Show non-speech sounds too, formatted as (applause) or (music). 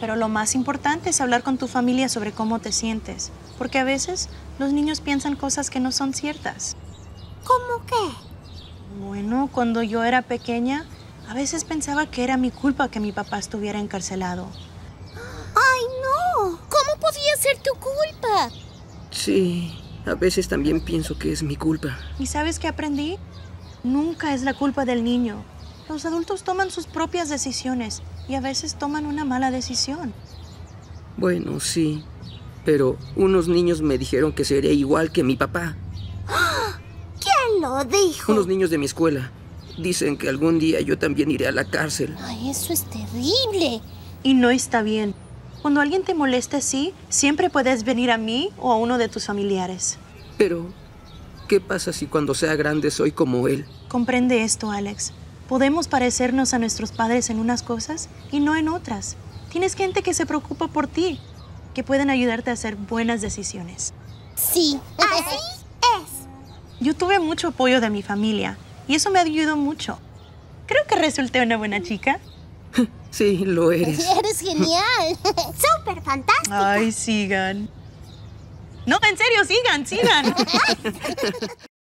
Pero lo más importante es hablar con tu familia sobre cómo te sientes, porque a veces los niños piensan cosas que no son ciertas. ¿Cómo qué? Bueno, cuando yo era pequeña, a veces pensaba que era mi culpa que mi papá estuviera encarcelado. ¡Ay, no! ¿Cómo podía ser tu culpa? Sí, a veces también pienso que es mi culpa. ¿Y sabes qué aprendí? Nunca es la culpa del niño. Los adultos toman sus propias decisiones y a veces toman una mala decisión. Bueno, sí, pero unos niños me dijeron que sería igual que mi papá. (gasps) ¿Quién lo dijo? Unos niños de mi escuela. Dicen que algún día yo también iré a la cárcel. Ay, eso es terrible. Y no está bien. Cuando alguien te molesta así, siempre puedes venir a mí o a uno de tus familiares. Pero, ¿qué pasa si cuando sea grande soy como él? Comprende esto, Alex. Podemos parecernos a nuestros padres en unas cosas y no en otras. Tienes gente que se preocupa por ti, que pueden ayudarte a hacer buenas decisiones. Sí, así es. Yo tuve mucho apoyo de mi familia y eso me ayudó mucho. Creo que resulté una buena chica. (laughs) Sí, lo eres. (laughs) Eres genial. (laughs) Súper fantástico. Ay, sigan. No, en serio, sigan, sigan.